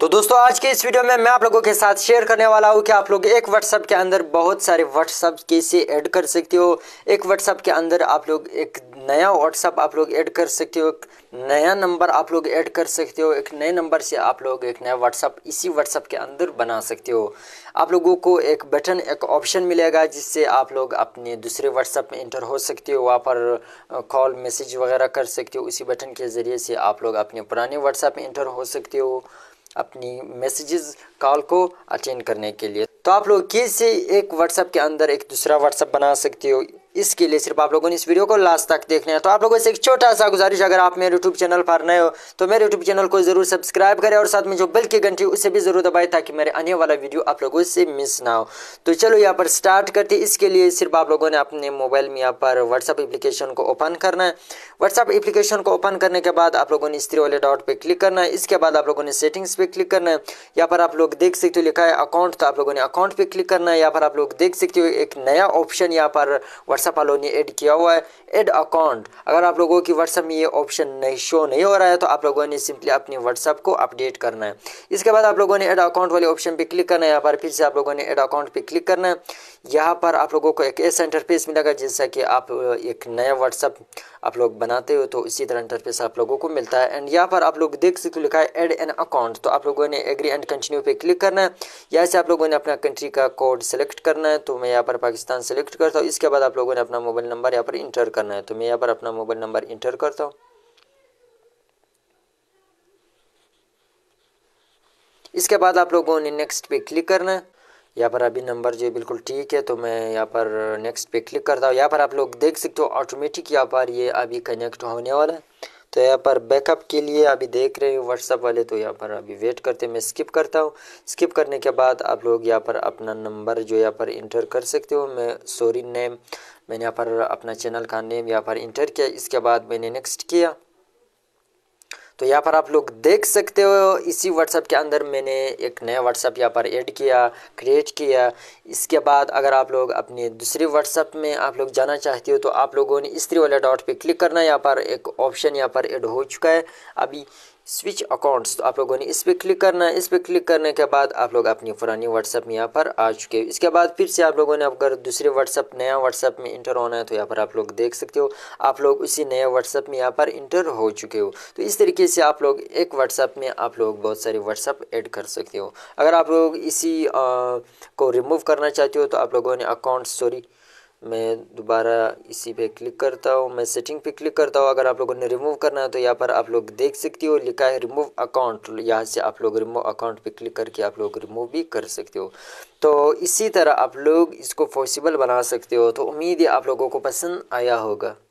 तो दोस्तों आज के इस वीडियो में मैं आप लोगों के साथ शेयर करने वाला हूँ कि आप लोग एक व्हाट्सअप के अंदर बहुत सारे व्हाट्सअप कैसे ऐड कर सकते हो एक व्हाट्सअप के अंदर आप लोग एक नया व्हाट्सअप आप लोग ऐड कर सकते हो एक नया नंबर आप लोग ऐड कर सकते हो एक नए नंबर से आप लोग एक नया व्हाट्सअप इसी व्हाट्सअप के अंदर बना सकते हो आप लोगों को एक बटन एक ऑप्शन मिलेगा जिससे आप लोग अपने दूसरे व्हाट्सअप में इंटर हो सकते हो वहाँ पर कॉल मैसेज वगैरह कर सकते हो उसी बटन के ज़रिए से आप लोग अपने पुराने व्हाट्सअप में इंटर हो सकते हो अपनी मैसेजेस कॉल को अटेंड करने के लिए तो आप लोग किसी एक व्हाट्सएप के अंदर एक दूसरा व्हाट्सएप बना सकते हो इसके लिए सिर्फ आप लोगों ने इस वीडियो को लास्ट तक देखना है तो आप लोगों से एक छोटा सा गुजारिश अगर आप मेरे यूट्यूब चैनल पर नए हो तो मेरे यूट्यूब चैनल को जरूर सब्सक्राइब करें और साथ में जो बेल की घंटी उसे भी जरूर दबाए ताकि मेरे आने वाला वीडियो आप लोगों से मिस ना हो तो चलो यहाँ पर स्टार्ट करते इसके लिए सिर्फ आप लोगों ने अपने मोबाइल में यहाँ पर व्हाट्सअप एप्लीकेशन को ओपन करना है व्हाट्सअप एप्लीकेशन को ओपन करने के बाद आप लोगों ने स्त्री वाले डॉट पर क्लिक करना है इसके बाद आप लोगों ने सेटिंग्स पर क्लिक करना है यहाँ पर आप लोग देख सकते हो लिखा है अकाउंट तो आप लोगों ने अकाउंट पर क्लिक करना है यहाँ पर आप लोग देख सकते हो एक नया ऑप्शन यहाँ पर व्हाट्सअप वालों ने ऐड किया हुआ है ऐड अकाउंट अगर आप लोगों की व्हाट्सअप में ये ऑप्शन नहीं शो नहीं हो रहा है तो आप लोगों ने सिंपली अपने व्हाट्सअप को अपडेट करना है इसके बाद आप लोगों ने ऐड अकाउंट वाले ऑप्शन पर क्लिक करना है यहाँ पर फिर से आप लोगों ने ऐड अकाउंट पर क्लिक करना है यहाँ पर आप लोगों को एक ऐसा इंटरफेस मिलेगा जैसा कि आप एक नया व्हाट्सअप आप लोग बनाते हो तो इसी तरह इंटरफेस आप लोगों को मिलता है एंड यहाँ पर आप लोग देख सकते हो लिखा है एड एन अकाउंट तो आप लोगों ने एग्री एंड कंटिन्यू पे क्लिक करना है यहाँ से आप लोगों ने अपना कंट्री का कोड सेलेक्ट करना है तो मैं यहाँ पर पाकिस्तान सेलेक्ट करता हूँ इसके बाद आप लोगों ने अपना मोबाइल नंबर यहाँ पर इंटर करना है तो मैं यहाँ पर अपना मोबाइल नंबर इंटर करता हूँ इसके बाद आप लोगों ने नेक्स्ट पे क्लिक करना है यहाँ पर अभी नंबर जो बिल्कुल ठीक है तो मैं यहाँ पर नेक्स्ट पे क्लिक करता हूँ यहाँ पर आप लोग देख सकते हो ऑटोमेटिक यहाँ पर ये अभी कनेक्ट होने वाला है तो यहाँ पर बैकअप के लिए अभी देख रहे हो व्हाट्सअप वाले तो यहाँ पर अभी वेट करते मैं स्किप करता हूँ स्किप करने के बाद आप लोग यहाँ पर अपना नंबर जो यहाँ पर इंटर कर सकते हो मैं सॉरी नेम मैंने यहाँ पर अपना चैनल का नेम यहाँ पर इंटर किया इसके बाद मैंने नेक्स्ट किया तो यहाँ पर आप लोग देख सकते हो इसी व्हाट्सअप के अंदर मैंने एक नया व्हाट्सअप यहाँ पर ऐड किया क्रिएट किया इसके बाद अगर आप लोग अपने दूसरे व्हाट्सअप में आप लोग जाना चाहते हो तो आप लोगों ने इस्त्री वाले डॉट पे क्लिक करना है यहाँ पर एक ऑप्शन यहाँ पर ऐड हो चुका है अभी स्विच अकाउंट्स तो आप लोगों ने इस पर क्लिक करना है इस पर क्लिक करने के बाद आप लोग अपनी पुरानी व्हाट्सअप में यहाँ पर आ चुके हो इसके बाद फिर से आप लोगों ने अगर दूसरे व्हाट्सअप नया व्हाट्सअप में इंटर होना है तो यहाँ पर आप लोग देख सकते हो आप लोग उसी नए व्हाट्सअप में यहाँ पर इंटर हो चुके हो तो इस तरीके से आप लोग एक व्हाट्सअप में आप लोग बहुत सारे व्हाट्सअप ऐड कर सकते हो अगर आप लोग इसी आ, को रिमूव करना चाहते हो तो आप लोगों ने अकाउंट सॉरी मैं दोबारा इसी पे क्लिक करता हूँ मैं सेटिंग पे क्लिक करता हूँ अगर आप लोगों ने रिमूव करना है तो यहाँ पर आप लोग देख सकते हो लिखा है रिमूव अकाउंट यहाँ से आप लोग रिमूव अकाउंट पे क्लिक करके आप लोग रिमूव भी कर सकते हो तो इसी तरह आप लोग इसको पॉसिबल बना सकते हो तो उम्मीद है आप लोगों को पसंद आया होगा